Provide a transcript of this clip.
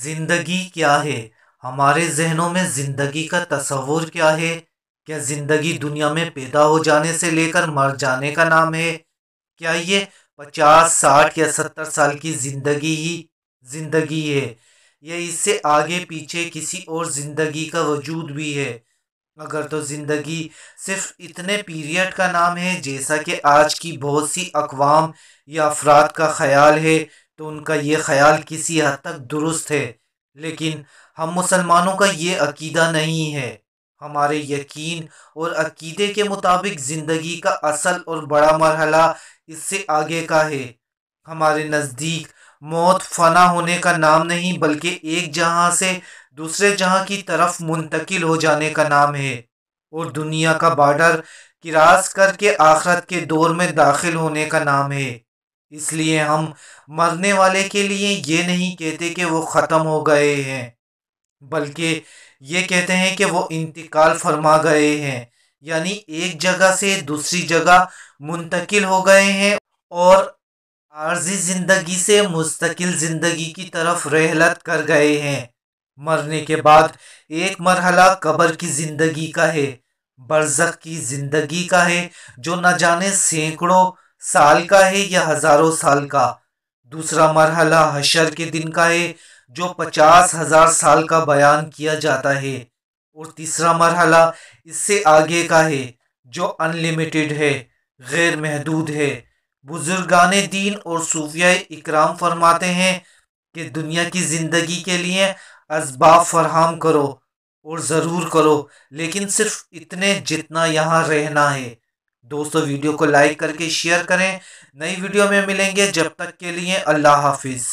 ज़िंदगी क्या है हमारे जहनों में ज़िंदगी का तस्वुर क्या है क्या ज़िंदगी दुनिया में पैदा हो जाने से लेकर मर जाने का नाम है क्या ये पचास साठ या सत्तर साल की ज़िंदगी ही ज़िंदगी है या इससे आगे पीछे किसी और ज़िंदगी का वजूद भी है अगर तो ज़िंदगी सिर्फ इतने पीरियड का नाम है जैसा कि आज की बहुत सी अकवाम या अफराद का ख्याल है तो उनका ये ख्याल किसी हद तक दुरुस्त है लेकिन हम मुसलमानों का ये अकीदा नहीं है हमारे यकीन और अकीदे के मुताबिक ज़िंदगी का असल और बड़ा मरहला इससे आगे का है हमारे नज़दीक मौत फना होने का नाम नहीं बल्कि एक जहाँ से दूसरे जहाँ की तरफ मुंतकिल हो जाने का नाम है और दुनिया का बार्डर किरास करके आखरत के दौर में दाखिल होने का नाम है इसलिए हम मरने वाले के लिए ये नहीं कहते कि वो ख़त्म हो गए हैं बल्कि ये कहते हैं कि वो इंतकाल फरमा गए हैं यानी एक जगह से दूसरी जगह मुंतकिल हो गए हैं और आर्जी ज़िंदगी से मुस्तकिल ज़िंदगी की तरफ रहलत कर गए हैं मरने के बाद एक मरहला कब्र की ज़िंदगी का है बरज़क की ज़िंदगी का है जो न जाने सैकड़ों साल का है या हजारों साल का दूसरा मरहला हशर के दिन का है जो पचास हजार साल का बयान किया जाता है और तीसरा मरहला इससे आगे का है जो अनलिमिटेड है गैर महदूद है बुजुर्गान दीन और सूफिया इकराम फरमाते हैं कि दुनिया की ज़िंदगी के लिए इसबाब फरहम करो और ज़रूर करो लेकिन सिर्फ इतने जितना यहाँ रहना है दोस्तों वीडियो को लाइक करके शेयर करें नई वीडियो में मिलेंगे जब तक के लिए अल्लाह हाफिज़